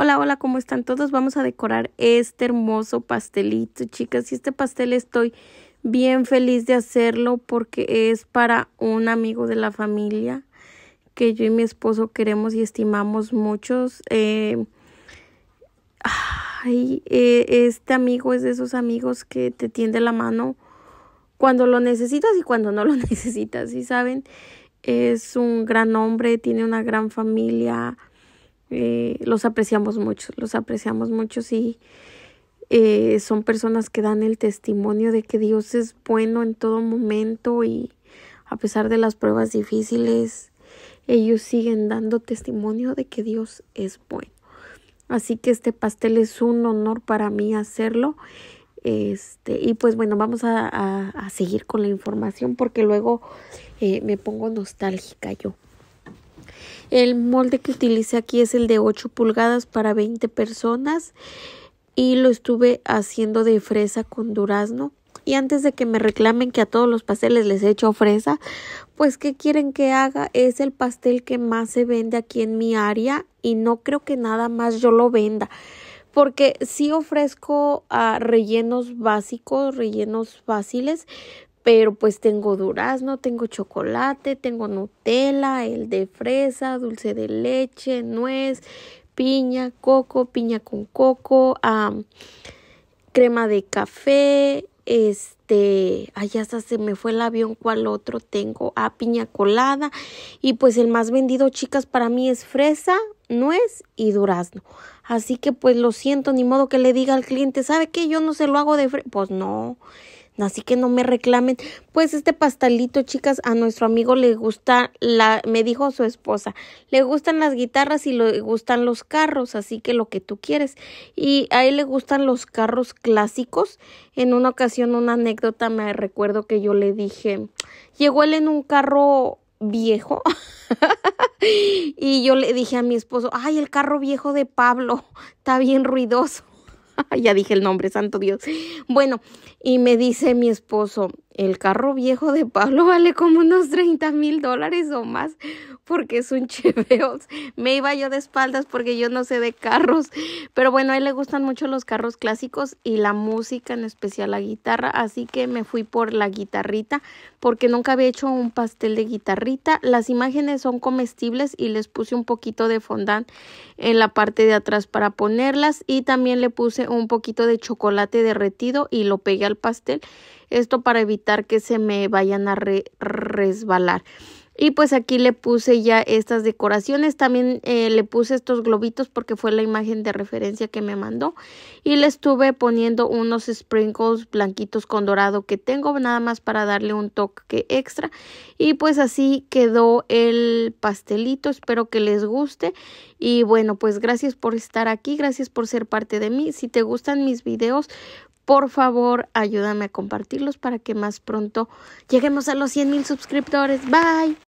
Hola, hola, ¿cómo están todos? Vamos a decorar este hermoso pastelito, chicas. Y este pastel estoy bien feliz de hacerlo porque es para un amigo de la familia que yo y mi esposo queremos y estimamos muchos. Eh, ay, eh, este amigo es de esos amigos que te tiende la mano cuando lo necesitas y cuando no lo necesitas, ¿sí saben? Es un gran hombre, tiene una gran familia eh, los apreciamos mucho, los apreciamos mucho y eh, son personas que dan el testimonio de que Dios es bueno en todo momento y a pesar de las pruebas difíciles, ellos siguen dando testimonio de que Dios es bueno. Así que este pastel es un honor para mí hacerlo. Este, y pues bueno, vamos a, seguir con la información porque luego eh, me pongo nostálgica yo. El molde que utilicé aquí es el de 8 pulgadas para 20 personas y lo estuve haciendo de fresa con durazno. Y antes de que me reclamen que a todos los pasteles les he hecho fresa, pues ¿qué quieren que haga? Es el pastel que más se vende aquí en mi área y no creo que nada más yo lo venda porque si ofrezco rellenos básicos, rellenos fáciles, pero pues tengo durazno, tengo chocolate, tengo Nutella, el de fresa, dulce de leche, nuez, piña, coco, piña con coco, crema de café, este, ay, hasta se me fue el avión, ¿cuál otro tengo? a ah, piña colada y pues el más vendido, chicas, para mí es fresa, nuez y durazno. Así que pues lo siento, ni modo que le diga al cliente, ¿sabe qué? Yo no se lo hago de fresa, pues no Así que no me reclamen. Pues este pastelito, chicas, a nuestro amigo le gusta la, me dijo su esposa, le gustan las guitarras y le gustan los carros, así que lo que tú quieres. Y a él le gustan los carros clásicos. En una ocasión, una anécdota, me recuerdo que yo le dije, llegó él en un carro viejo. y yo le dije a mi esposo, ay, el carro viejo de Pablo está bien ruidoso. ya dije el nombre, santo Dios. Bueno, y me dice mi esposo, el carro viejo de Pablo vale como unos 30 mil dólares o más porque es un cheveo. Me iba yo de espaldas porque yo no sé de carros. Pero bueno, a él le gustan mucho los carros clásicos y la música, en especial la guitarra. Así que me fui por la guitarrita porque nunca había hecho un pastel de guitarrita. Las imágenes son comestibles y les puse un poquito de fondant en la parte de atrás para ponerlas. Y también le puse un poquito de chocolate derretido y lo pegué al pastel esto para evitar que se me vayan a resbalar. Y pues aquí le puse ya estas decoraciones. También eh, le puse estos globitos porque fue la imagen de referencia que me mandó. Y le estuve poniendo unos sprinkles blanquitos con dorado que tengo nada más para darle un toque extra. Y pues así quedó el pastelito. Espero que les guste. Y bueno, pues gracias por estar aquí. Gracias por ser parte de mí. Si te gustan mis videos, por favor, ayúdame a compartirlos para que más pronto lleguemos a los 100 mil suscriptores. Bye.